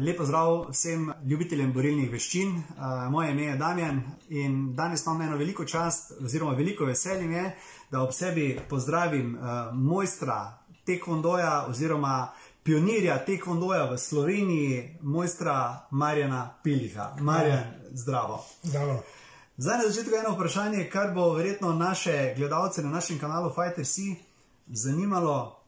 Lepo zdrav vsem ljubiteljem borilnih veščin. Eh, moje ime je Damjan in danes imam eno veliko čast, oziroma veliko veselim je, da ob sebi pozdravim eh, mojstra tekvondoja oziroma pionirja tekvondoja v Sloveniji, mojstra Marjana Piliha. Marjan, zdravo. Zdravo. Zdaj na začetku eno vprašanje, kar bo verjetno naše gledalce na našem kanalu FighterC zanimalo,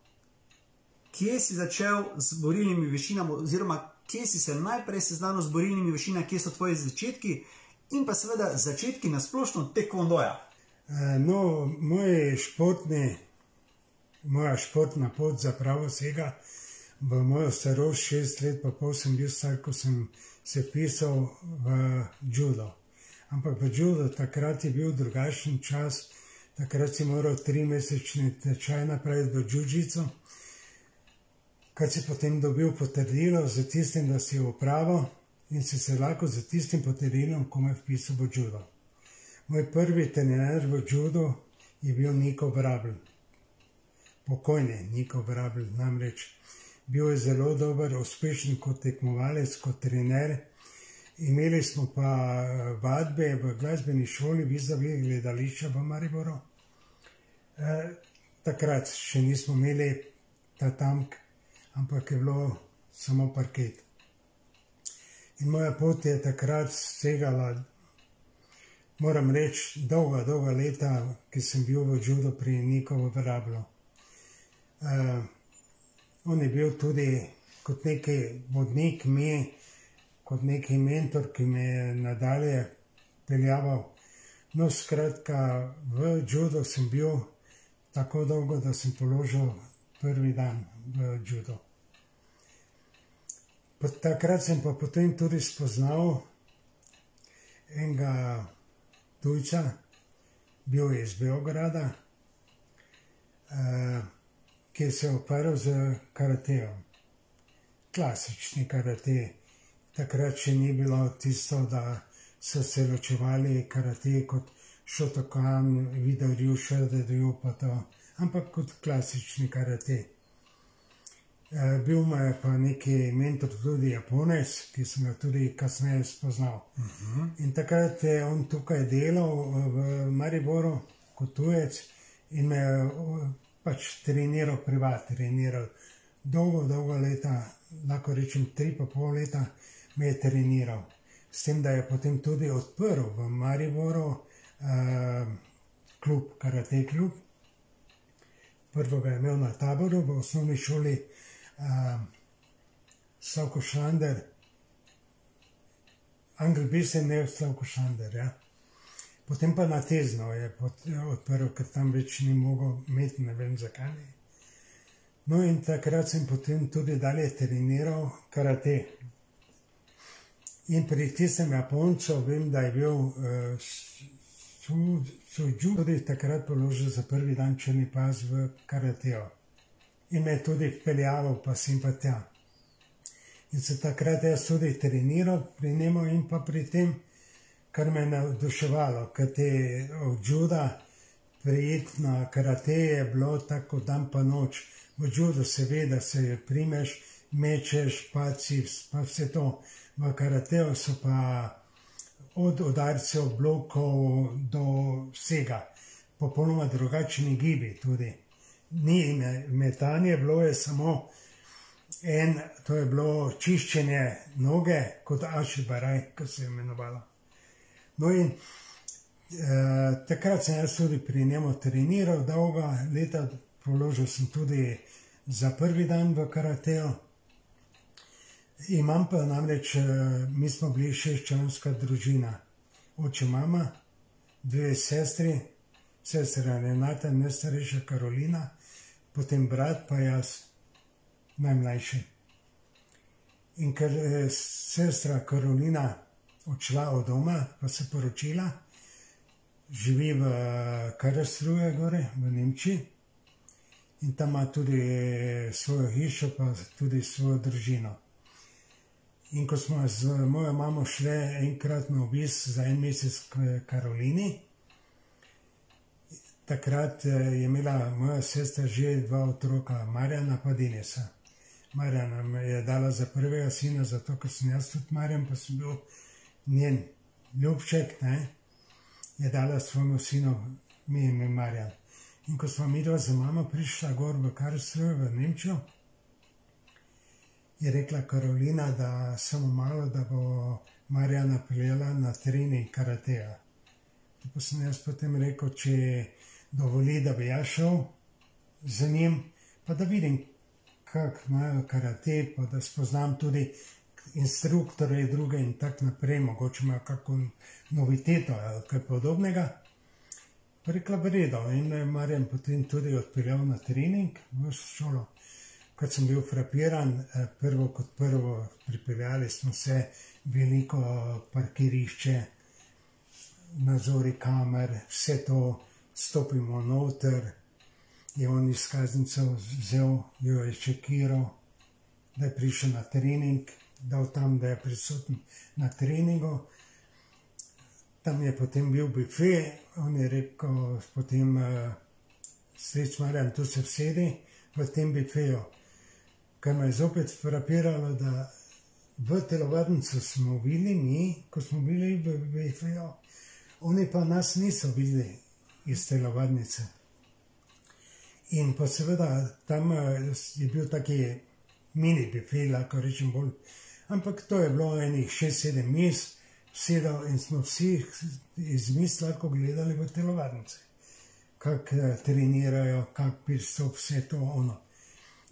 kje si začel z borilnimi veščinami oziroma kaj, kje si se najprej seznanil z borilnimi višinami, kje so tvoji začetki in pa seveda začetki na splošno tekvondoja. Eh, no, moje športne, moja športna pot za pravo vsega, v mojo starost šest let pa pol sem bil star, ko sem se pisal v judo. Ampak v judo takrat je bil drugačen čas, takrat si moral tri mesečne tečaje napraviti v džudžico, kar si potem dobil potrdilo za tistim, da si upravo in si se lahko za tistim potrdilom komaj vpisal v Džudo. Moj prvi trener v Džudu je bil Niko Brabl. Pokojni Niko Brabl namreč. Bil je zelo dober, uspešen kot tekmovalec, kot trener. Imeli smo pa eh, vadbe v glasbeni šoli, vizavi gledališča v Mariboru. E, takrat še nismo imeli ta tamk ampak je bilo samo parket. In moja pot je takrat segala, moram reči, dolga, dolga leta, ki sem bil v judo pri Nikovo Vrablo. Eh, on je bil tudi kot neki vodnik mi, kot neki mentor, ki me je nadalje peljaval. No, skratka, v judo sem bil tako dolgo, da sem položil prvi dan v judo. Takrat sem pa potem tudi spoznal enega tujca, bil je iz Beograda, eh, ki se je oparil z karateom. Klasični karate. Takrat še ni bilo tisto, da so se ločevali karate kot Shotokan, Vida Ryu, Shredder Ryu, pa to karate ampak kot klasični karate. Eh, bil moj pa neki mentor tudi Japonec, ki sem ga tudi kasneje spoznal. Mhm. In takrat je on tukaj delal eh, v Mariboru kot tujec in me pač treniral privat, treniral dolgo, dolgo leta, lahko rečem tri pa pol leta, me je treniral. S tem, da je potem tudi odprl v Mariboru eh, klub, karate klub, Prvo ga je imel na taboru v osnovni šoli uh, ehm, Slavko Šlander. Angel Bis je imel Slavko Šlander, ja. Potem pa na Tezno je odprl, ker tam več ni mogel imeti, ne vem zakaj. No in takrat sem potem tudi dalje treniral karate. In pri tistem Japoncu vem, da je bil uh, Čuču tudi takrat položil za prvi dan črni pas v karateo in me tudi peljal v pas in pa tja. In se takrat jaz tudi treniral pri njemu in pa pri tem, kar me je navduševalo, ker te od juda prijeti na karate je bilo tako dan pa noč. V judo seveda se jo primeš, mečeš, paci, pa vse to. V karateo so pa vse, od odarcev, blokov do vsega. Popolnoma drugačni gibi tudi. Ni metanje, bilo je samo en, to je bilo čiščenje noge, kot ašibaraj, ko se je imenovalo. No in eh, takrat sem jaz tudi pri njemu treniral dolga leta, položil sem tudi za prvi dan v karateo, Imam pa namreč, eh, mi smo bili šeščanska družina. Oče mama, dve sestri, sestra Renata, nestarejša Karolina, potem brat pa jaz, najmlajši. In ker je eh, sestra Karolina odšla od doma, pa se poročila, živi v eh, Karastruje gore, v Nemčiji, in tam ima tudi svojo hišo, pa tudi svojo držino. In ko smo z mojo mamo šli enkrat na obisk za en mesec v Karolini, takrat eh, je imela moja sestra že dva otroka, Marjana pa Dinesa. Marjana je dala za prvega sina, zato ker sem jaz tudi Marjan, pa sem bil njen ljubček, ne, je dala svojemu sinu, mi je mi Marjan. In ko smo mi dva za mamo prišla gor v Karlsruhe v Nemčjo, je rekla Karolina, da samo malo, da bo Marjana prijela na trening karateja. Tako sem jaz potem rekel, če dovoli, da bi jaz šel z njim, pa da vidim, kak imajo karate, pa da spoznam tudi instruktore druge in tak naprej, mogoče imajo kako noviteto ali kaj podobnega. Rekla bredo in Marjan potem tudi odpeljal na trening v šolo kot sem bil frapiran, eh, prvo kot prvo, pripeljali smo se veliko eh, parkirišče, nazori kamer, vse to, stopimo noter, je on izkaznico vzel, jo je čekiral, da je prišel na trening, dal tam, da je prisutn na treningu. Tam je potem bil bife, on je rekel, potem, eh, sreč Marjan, tu se vsedi, v tem bifeju kar me je zopet frapiralo, da v telovadnicu smo bili mi, ko smo bili v BFO, oni pa nas niso videli iz telovadnice. In pa seveda, tam je bil taki mini BFO, lahko rečem bolj, ampak to je bilo enih 6-7 mis, sedal in smo vsi iz mis lahko gledali v telovadnice, kako eh, trenirajo, kako pristop, vse to, ono.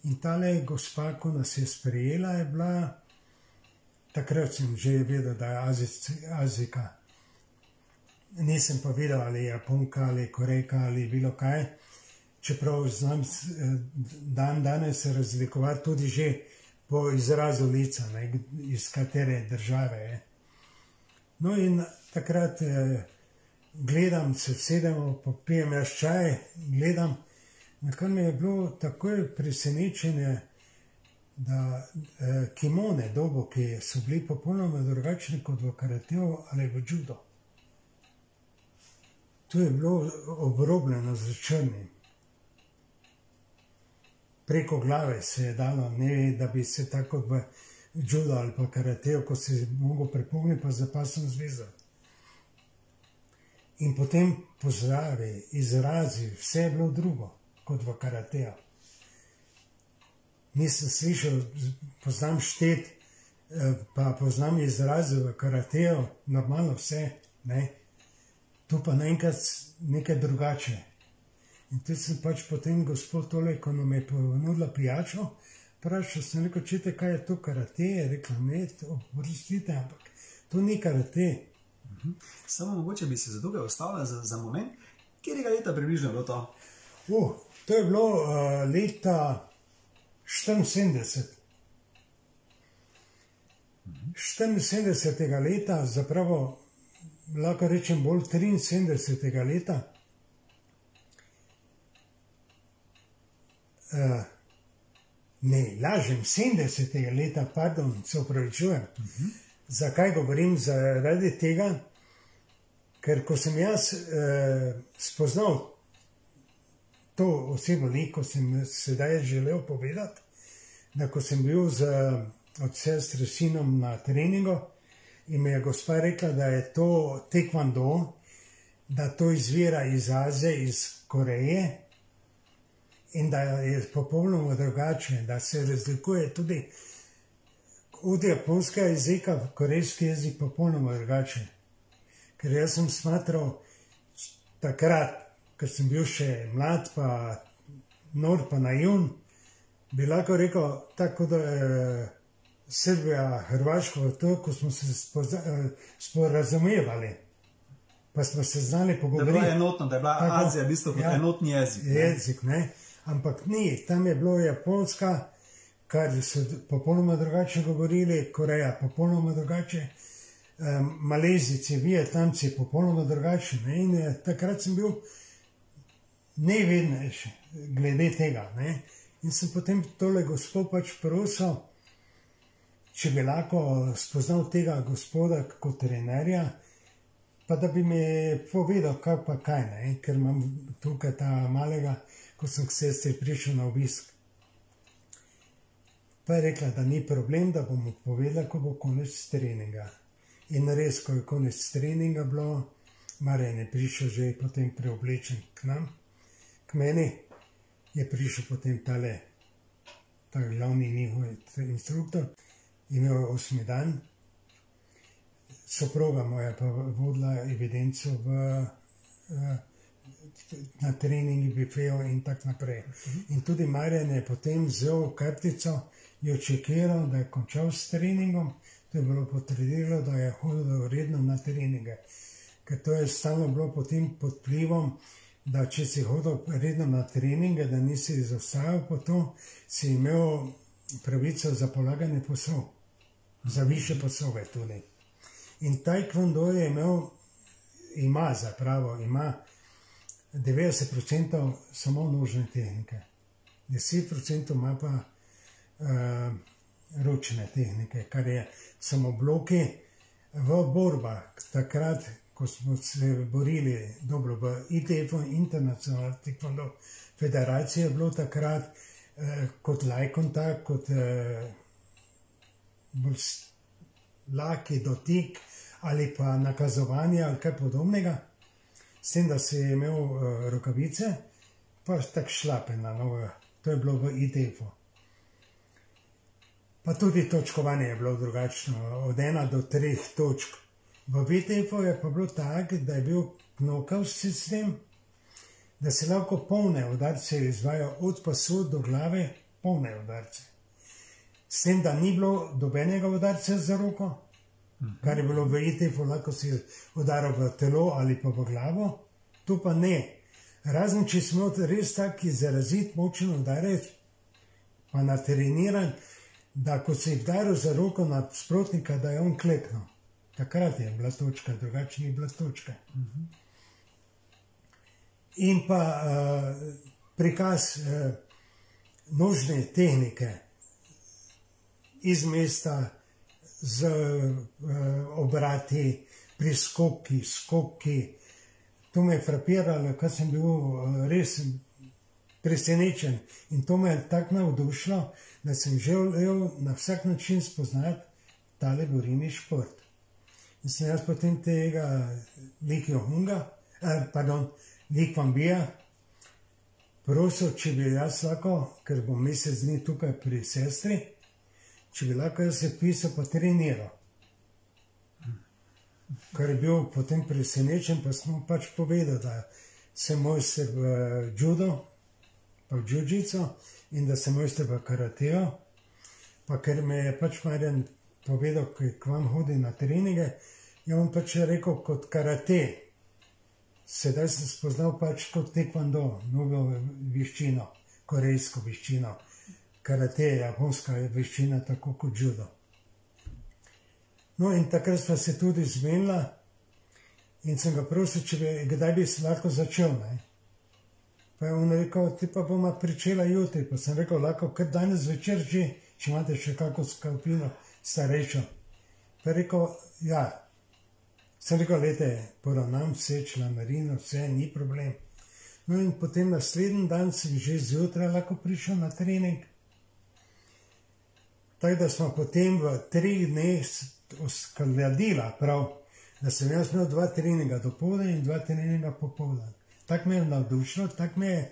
In ta le gospa, ko nas je sprejela, je bila, takrat sem že vedel, da je Azika. Nisem pa videl, ali je Japonka, ali je Koreka, ali je bilo kaj. Čeprav znam eh, dan danes razlikovati tudi že po izrazu lica, iz katere države je. No in takrat eh, gledam, se vsedemo, popijem jaz čaj, gledam, In kar mi je bilo takoj presenečenje, da eh, kimone, dobo, ki so bili popolnoma drugačni kot v karateju ali v judo. To je bilo obrobljeno z črnim. Preko glave se je dalo, ne vem, da bi se tako v judo ali pa karateju, ko se je mogo prepogniti, pa zapasno zvezo. In potem pozdravi, izrazi, vse je bilo drugo kot v karateju. Nisem slišal, poznam štet, eh, pa poznam izraze v karateju, normalno vse, ne. Tu pa naenkrat nekaj drugače. In tudi sem pač potem gospod tole, ko nam je ponudila pijačo, prašal sem nekaj, čete, kaj je to karate, je rekla, ne, obrstite, ampak to ni karate. Mhm. Samo mogoče bi se za druge ostavila za moment, kjer je ga leta približno bilo to? Uh, To je bilo eh, leta 1974. 1974. leta, zapravo lahko rečem bolj 1973. leta, eh, ne, lažem, 70. leta, pardon, se upravičujem. Zakaj govorim? Zaradi tega, ker ko sem jaz eh, spoznal to osebno neko sem sedaj želel povedati, da ko sem bil z odsestr sinom na treningu in mi je gospa rekla, da je to tekvando, da to izvira iz Aze, iz Koreje in da je popolnoma drugače, da se razlikuje tudi od japonska jezika, korejski jezik popolnoma drugače. Ker jaz sem smatral takrat, ko sem bil še mlad, pa nor, pa naivn, bi lahko rekel, tako da je eh, Srbija, Hrvaško, to, ko smo se eh, sporazumevali, pa smo se znali pogovoriti. Da je bila enotna, da je bila tako, Azija v bistvu kot ja, enotni jezik. Ne? Jezik, ne. Ampak ni, tam je bilo Japonska, kar so popolnoma drugače govorili, Koreja popolnoma drugače, eh, Malezici, Vietnamci popolnoma drugače. Ne? In takrat sem bil nevidnejši glede tega. Ne? In sem potem tole gospod pač prosil, če bi lahko spoznal tega gospoda kot trenerja, pa da bi mi povedal, kaj pa kaj, ne? ker imam tukaj ta malega, ko sem k sestri prišel na obisk. Pa je rekla, da ni problem, da bom povedala, ko bo konec treninga. In res, ko je konec treninga bilo, Marjan je prišel že potem preoblečen k nam, k meni je prišel potem tale, ta glavni njihov instruktor, imel je osmi dan, soproga moja pa vodila evidenco v, eh, na treningi, bifejo in tako naprej. In tudi Marjan je potem vzel kartico in očekiral, da je končal s treningom, to je bilo potrebilo, da je hodil redno na treninge. Ker to je stalno bilo potem pod plivom, da je hodil redno na treninge da če si hodil redno na treninge, da nisi izostajal po to, si imel pravico za polaganje posov, za više posove tudi. In Taekwondo je imel, ima zapravo, ima 90% samo nožne tehnike, 10% ima pa eh, ročne tehnike, kar je samo bloki v borbah, takrat, ko smo se borili dobro v ITF-u, Internacional Tekvalo Federacije, je bilo takrat eh, kot lajkontakt, kot eh, laki dotik ali pa nakazovanje ali kaj podobnega, s tem, da se je imel eh, rokavice, pa tako šlape na noga. To je bilo v ITF-u. Pa tudi točkovanje je bilo drugačno, od ena do treh točk V Vitefu je pa bilo tako, da je bil knokav sistem, da se lahko polne udarce izvajo od pasu do glave, polne udarce. S tem, da ni bilo dobenega udarca za roko, kar je bilo v Vitefu, lahko si udaril v telo ali pa v glavo, to pa ne. Razen, če smo res taki zarazit, močen udarec, pa natreniran, da ko se je udaril za roko na sprotnika, da je on kleknil. Takrat je bila točka, drugače ni bila točka. Mhm. In pa eh, prikaz eh, nožne tehnike iz mesta z eh, obrati, priskoki, skoki. To me je frapiralo, kaj sem bil res presenečen. In to me je tako navdušilo, da sem želel na vsak način spoznati tale gorimi šport. In sem jaz potem tega Likijo Hunga, eh, pardon, Lik Vambija, prosil, če bi jaz lahko, ker bom mesec dni tukaj pri sestri, če bi lahko jaz se pisal pa treniral. Kar je bil potem presenečen, pa smo pač povedali, da se moj se v eh, judo, pa v džudžico in da se moj se v karateo, pa ker me je pač Marjan povedal, ki k vam hodi na treninge, je on pač rekel kot karate. Sedaj sem spoznal pač kot tekvando, novo veščino, korejsko veščino. Karate je japonska veščina, tako kot judo. No in takrat sva se tudi zmenila in sem ga prosil, če bi, kdaj bi se lahko začel, ne. Pa je on rekel, ti pa bomo pričela jutri, pa sem rekel, lahko kar danes večer že, če imate še kako skalpino, starejšo. Pa rekel, ja, sem rekel, lete, poravnam vse, člamarino, vse, ni problem. No in potem naslednji dan sem že zjutraj lahko prišel na trening. Tako da smo potem v treh dneh oskladila prav, da sem jaz imel dva treninga do povda in dva treninga po povda. Tako me je navdušilo, tako me je,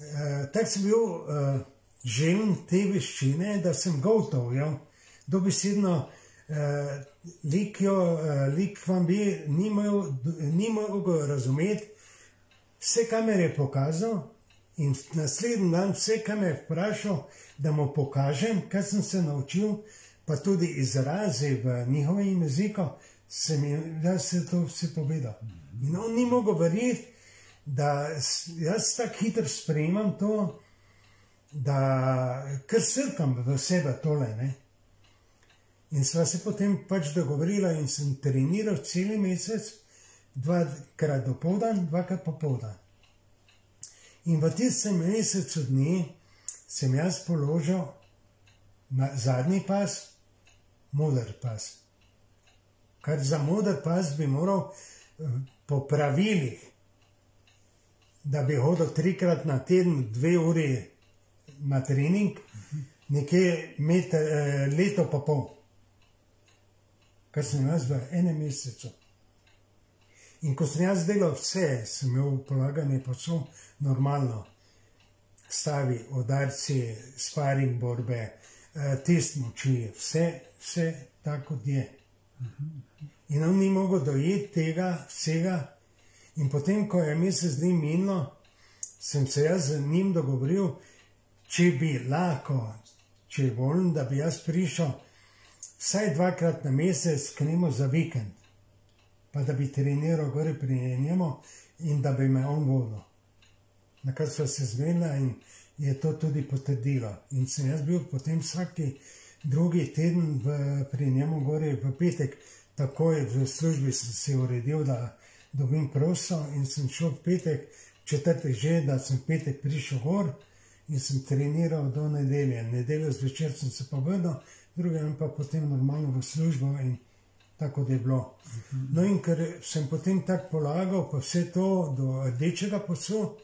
eh, tako sem bil eh, želim te veščine, da sem gotov, jel? Ja dobesedno eh, lik, jo, eh, lik vam bi ni mogel razumeti, vse kamer je pokazal in naslednji dan vse kamer je vprašal, da mu pokažem, kaj sem se naučil, pa tudi izrazi v njihovem jeziku, sem jim jaz se to vse povedal. In on ni mogel verjeti, da jaz tako hitro sprejemam to, da kar srkam v sebe tole. Ne? In sva se potem pač dogovorila, in sem treniral cel mesec, dvakrat do povdan, dvakrat popovdan. In v tistem mesecu dni sem jaz položil na zadnji pas, moder pas. Kar za moder pas bi moral eh, po pravilih, da bi hodil trikrat na teden, dve uri na trening, nekje eh, leto pa pol kar sem jaz v enem mesecu. In ko sem jaz delal vse, sem imel polaganje počel normalno. Stavi, odarci, sparing borbe, eh, test moči, vse, vse tako je. In on ni mogel dojeti tega vsega. In potem, ko je mesec dni minilo, sem se jaz z njim dogovoril, če bi lahko, če je voljen, da bi jaz prišel, vsaj dvakrat na mesec, skremo za vikend, pa da bi treniral gore pri njemu in da bi me on vodil. Na kar so se zvedla in je to tudi potrdilo. In sem jaz bil potem vsaki drugi teden v, pri njemu gore v petek, tako je v službi se, se uredil, da dobim prosto in sem šel v petek, četrtek že, da sem petek prišel gor in sem treniral do nedelje. Nedeljo zvečer sem se pa vrnil drugem pa potem normalno v službo in tako da je bilo. No in ker sem potem tako polagal pa vse to do rdečega posu,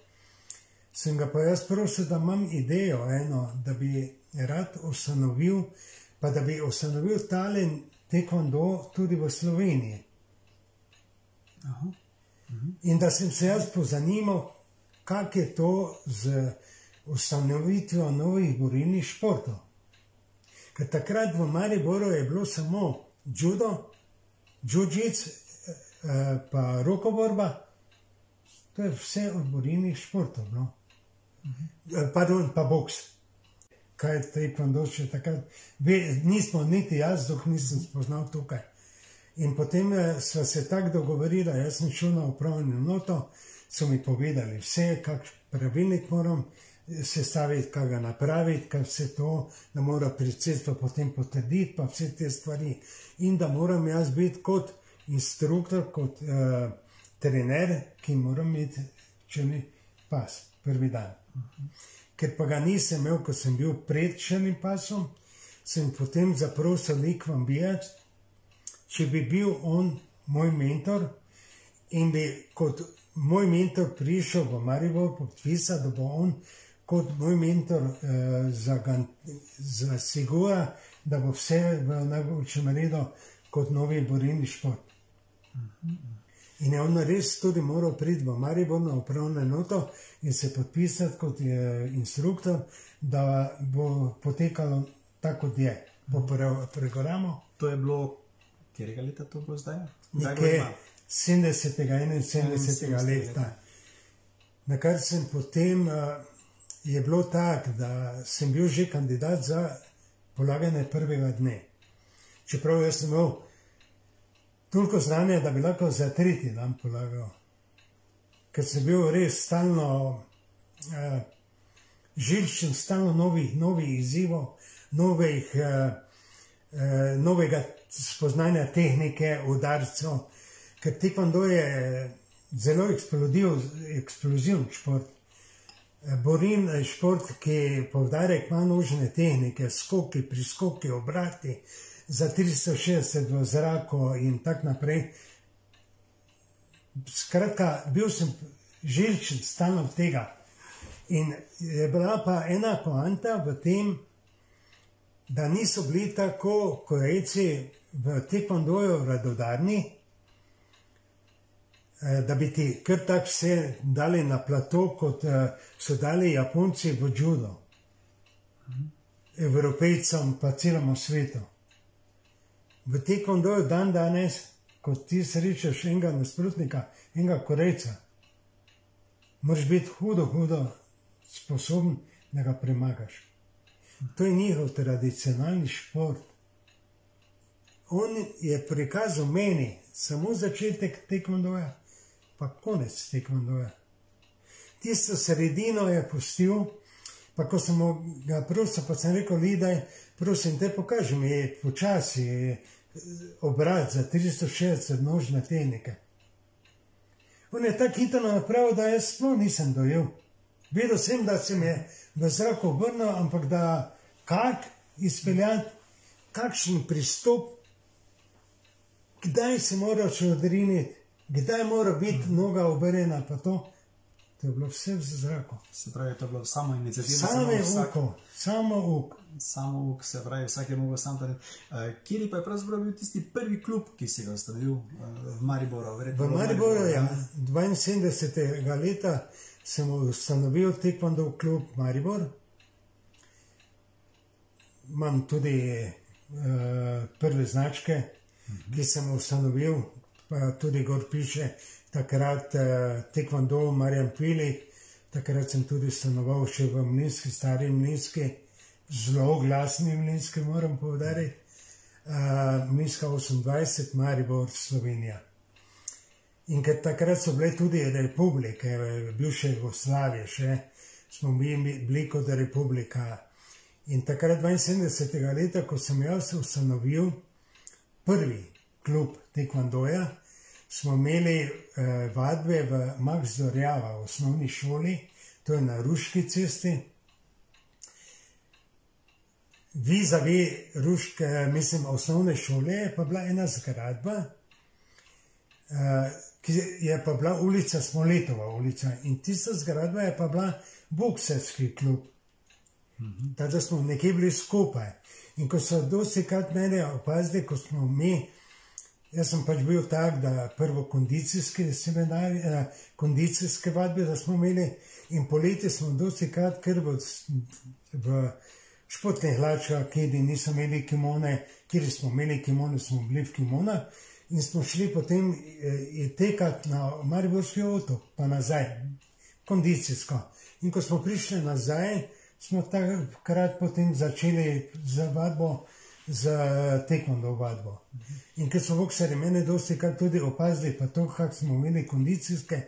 sem ga pa jaz prosil, da imam idejo eno, da bi rad osanovil, pa da bi osanovil talen tekvando tudi v Sloveniji. Mhm. In da sem se jaz pozanimal, kak je to z ustanovitvjo novih borilnih športov. Ker takrat v Mariboru je bilo samo čudo, čudžic, eh, eh, pa rokoborba, to je vse od borilnih športov, no. Eh, pardon, pa boks. Kaj je taj pandoč še takrat? Nismo niti jaz, dok nisem spoznal tukaj. In potem sva se tako dogovorila, jaz sem šel na upravljeno noto, so mi povedali vse, kakšen pravilnik moram, sestaviti, kaj ga napraviti, kaj vse to, da mora predsedstvo potem potrditi, pa vse te stvari. In da moram jaz biti kot instruktor, kot uh, trener, ki mora imeti črni pas prvi dan. Ker pa ga nisem imel, ko sem bil pred črnim pasom, sem potem zaprosil lik vam bijač, če bi bil on moj mentor in bi kot moj mentor prišel v Maribor podpisa, da bo on kot moj mentor eh, zasegura, da bo vse v najboljšem redu kot novi borilni šport. In je on res tudi moral priti v Maribor na upravno enoto in se podpisati kot instruktor, da bo potekalo tako, kot je, po programu. To je bilo, kjerega leta to bo zdaj? Nekaj 70. in 71. leta. Nakar sem potem eh, je bilo tako, da sem bil že kandidat za polaganje prvega dne. Čeprav jaz sem imel toliko znanja, da bi lahko za tretji dan polagal. Ker sem bil res stalno eh, žilčen, stalno novih, novih izzivov, novih, eh, eh novega spoznanja tehnike, udarcev. Ker tekvando je eh, zelo eksploziv, eksploziv šport. Borim je šport, ki poudarja manj užne tehnike, skoki, priskoki, obrati za 360 v zraku in tako naprej. Skratka, bil sem želčen stanov tega. In je bila pa ena poanta v tem, da niso bili tako kojeci v tekvandoju radodarni, Eh, da bi ti kar tak vse dali na plato, kot eh, so dali Japonci v Džudo, Evropejcem pa celemu svetu. V tekondoju dan danes, ko ti srečeš enega nasprotnika, enega korejca, moraš biti hudo, hudo sposoben, da ga premagaš. To je njihov tradicionalni šport. On je prikazal meni samo začetek tekondoja pa konec tekmovanja. No, Tisto sredino je pustil, pa ko sem ga prosil, pa sem rekel, lidaj, prosim te pokaži mi, počasi eh, obrat za 360 nožna tehnika. On je tako hitro napravil, da jaz sploh nisem dojel. Vedel sem, da se mi je v zrako obrnil, ampak da kak izpeljati, kakšen pristop, kdaj se mora očudriniti. Kdaj mora biti mhm. noga obrnjena, pa to? To je bilo vse v zraku. Se pravi, to je bilo samo inicijativa. Samo uko, samo uko. Samo uko, se pravi, vsak je mogel sam tam. Kjeri pa je pravzaprav bil tisti prvi klub, ki si ga ustanovil v Mariboru? V Mariboru, ja. 72. leta sem ustanovil tekvandov klub Maribor. Imam tudi eh, prve značke, mhm. ki sem ustanovil tudi gor piše, takrat eh, tekvando v Marjan Filih, takrat sem tudi stanoval še v Mlinski, stari Mlinski, zelo glasni Mlinski, moram povdariti, eh, Mlinska 28, Maribor, Slovenija. In ker takrat so bile tudi republike, eh, bivše Jugoslavije še, smo bili kot republika. In takrat 72. leta, ko sem jaz ustanovil prvi klub tekvandoja, smo imeli eh, vadbe v Maksdorjava, v osnovni šoli, to je na Ruški cesti. Vizavi Ruške, eh, mislim, osnovne šole je pa bila ena zgradba, eh, ki je pa bila ulica Smoletova ulica in tista zgradba je pa bila bokserski klub. Tako da smo nekje bili skupaj. In ko so dosti krat mene opazili, ko smo mi Jaz sem pač bil tak, da prvo kondicijske seminarje, eh, kondicijske vadbe, da smo imeli in poleti smo dosti krat, ker v, v športnih hlačah, kjer niso imeli kimone, kjer smo imeli kimone, smo bili v kimona in smo šli potem eh, tekati na Mariborski otok, pa nazaj, kondicijsko. In ko smo prišli nazaj, smo takrat potem začeli z vadbo za tekmovno vadbo. In ker so vokserje mene dosti kar tudi opazili, pa to, kak smo imeli kondicijske,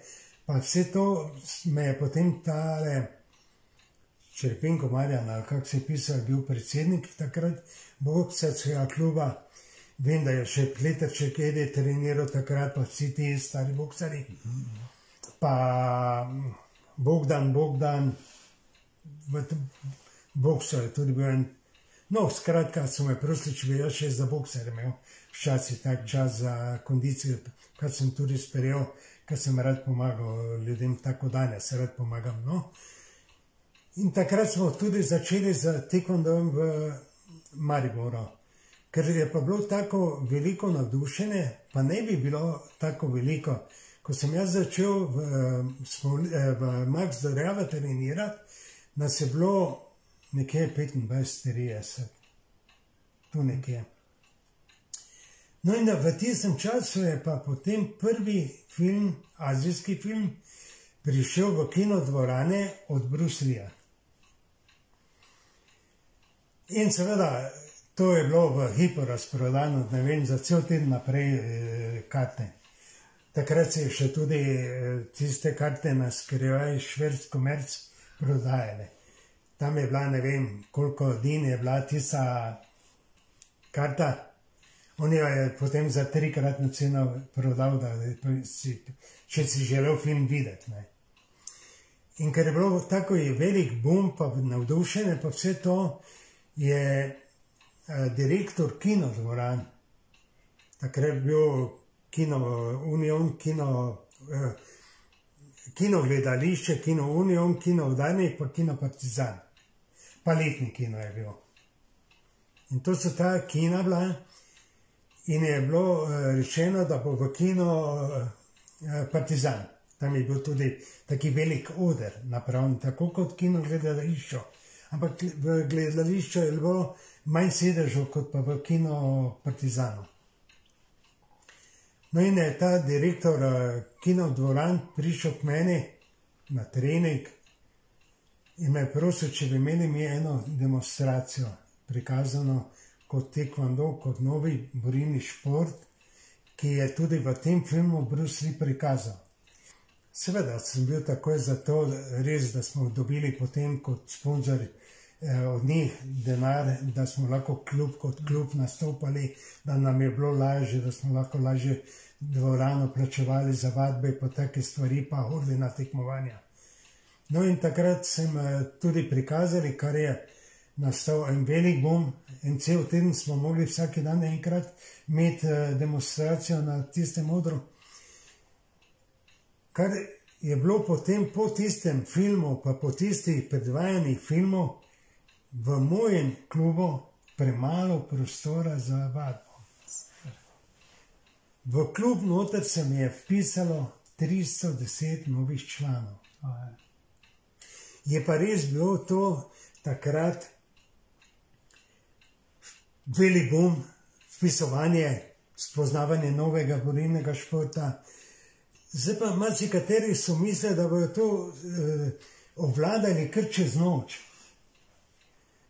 pa vse to me je potem tale Črpenko Marjana, kak se je pisal, je bil predsednik takrat vokserskega kluba. Vem, da je še Pleterček edje treniral takrat, pa vsi ti stari vokserji. Pa Bogdan, Bogdan, vokser je tudi bil en No, skratka, so me prosili, če bi jaz še za bokser imel včasih tak čas za kondicijo, kar sem tudi sprejel, kar sem rad pomagal ljudem tako danes, rad pomagam. No. In takrat smo tudi začeli z tekvondovem v Mariboru. Ker je pa bilo tako veliko navdušenje, pa ne bi bilo tako veliko. Ko sem jaz začel v, eh, eh, v Max Dorjava trenirati, nas je bilo nekje 25-30, tu nekje. No in v tistem času je pa potem prvi film, azijski film, prišel v kino dvorane od Bruslija. In seveda, to je bilo v hipo razprodano, ne vem, za cel teden naprej eh, kartne. Takrat se je še tudi eh, tiste karte na skrivaj švrc komerc prodajale tam je bila ne vem koliko din, je bila tista karta. On jo je potem za trikratno ceno prodal, da si, če si želel film videti. Ne. In ker je bilo tako je velik bum, pa navdušene, pa vse to, je eh, direktor kino dvoran, takrat je bil kino Union, kino, eh, kino gledališče, kino Union, kino Vdani, pa kino Partizan paletni kino je bilo. In to so ta kina bila, in je bilo eh, rečeno, da bo v kino eh, eh, Partizan. Tam je bil tudi taki velik oder, napravljen, tako kot kino gledališče. Ampak v gledališču je bilo manj sedežev, kot pa v kino Partizanu. No in je ta direktor kino dvoran prišel k meni na trening, in me je prosil, če bi imeli mi eno demonstracijo, prikazano kot tekvando, kot novi borilni šport, ki je tudi v tem filmu Bruce Lee prikazal. Seveda sem bil takoj za to res, da smo dobili potem kot sponzor eh, od njih denar, da smo lahko klub kot klub nastopali, da nam je bilo lažje, da smo lahko lažje dvorano plačevali za vadbe, pa take stvari, pa hodili na tekmovanja. No, in takrat sem eh, tudi prikazali, kar je nastal en velik bom. En cel teden smo mogli vsak dan enkrat imeti eh, demonstracijo na tistem odru. Kar je bilo potem po tistem filmu, pa po tistih predvajanih filmov v mojem klubu premalo prostora za vadbo. V klub noter se mi je vpisalo 310 novih članov. Oh, ja. Je pa res bilo to takrat velik bom, pisanje, spoznavanje novega borilnega športa. Zdaj pa malo kateri so mislili, da bodo to eh, obvladali kar čez noč.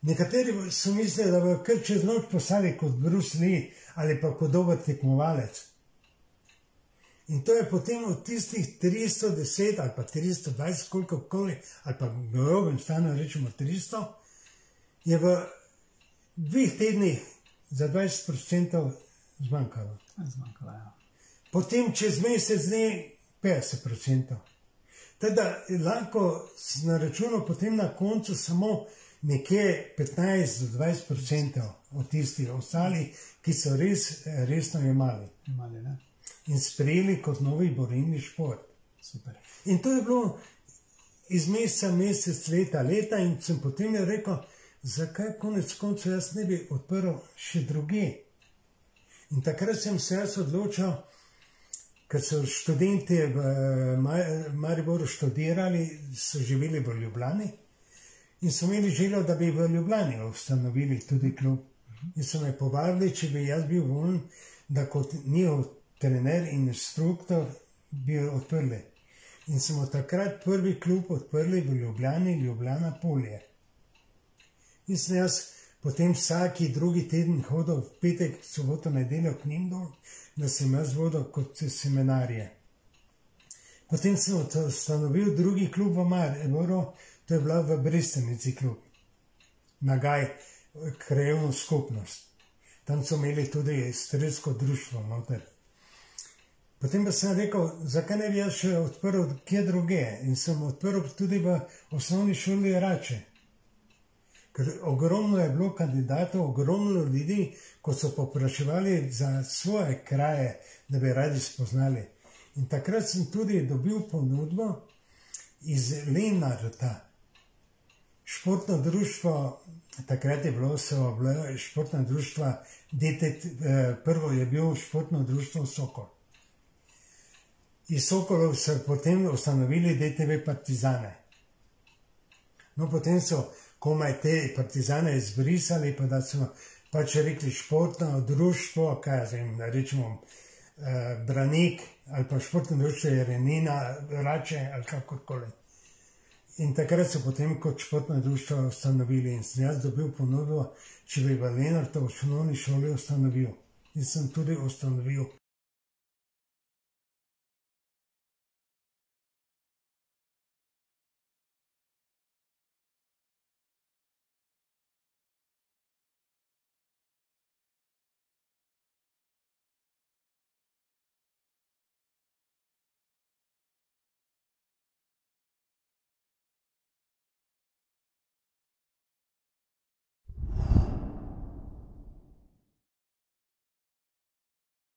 Nekateri so mislili, da bodo kar čez noč postali kot Bruce Lee ali pa kot dober tekmovalec. In to je potem od tistih 310 ali pa 320, koliko koli, ali pa v grobem stanju rečemo 300, je v dveh tednih za 20% zmanjkalo. Ja, zmanjkalo, ja. Potem čez mesec dne 50%. Teda lahko na računu potem na koncu samo nekje 15-20% od tistih ostalih, ki so res, resno imali. Imali, ne? in sprejeli kot novi borilni šport. Super. In to je bilo iz meseca, mesec, leta, leta, in sem potem rekel, zakaj konec koncev jaz ne bi odprl še druge. In takrat sem se jaz odločil, ker so študenti v eh, Mariboru študirali, so živeli v Ljubljani in so imeli željo, da bi v Ljubljani ustanovili tudi klub. In so me povabili, če bi jaz bil voljen, da kot njihov trener in inštruktor bi jo odprli. In smo takrat prvi klub odprli v Ljubljani, Ljubljana Polje. In sem jaz potem vsaki drugi teden hodil v petek, soboto, nedeljo k njim dol, da sem jaz vodil kot seminarje. Potem sem ustanovil drugi klub v Maru, to je bila v Bristanici klub. Nagaj, krajevno skupnost. Tam so imeli tudi strelsko društvo noter. Potem pa sem rekel, zakaj ne bi jaz še odprl kje druge in sem odprl tudi v osnovni šoli Rače. Ker ogromno je bilo kandidatov, ogromno ljudi, ko so popraševali za svoje kraje, da bi radi spoznali. In takrat sem tudi dobil ponudbo iz Lenarta, športno društvo, takrat je bilo seba bila športna društva, eh, prvo je bilo športno društvo Sokol iz Sokolov so potem ustanovili DTV Partizane. No, potem so komaj te Partizane izbrisali, pa da so pač rekli športno društvo, kaj jaz vem, da rečemo eh, Branik ali pa športno društvo Jerenina, Rače ali kakorkoli. In takrat so potem kot športno društvo ustanovili in sem jaz dobil ponudbo, če bi Valenar to v osnovni šoli ustanovil. In sem tudi ustanovil.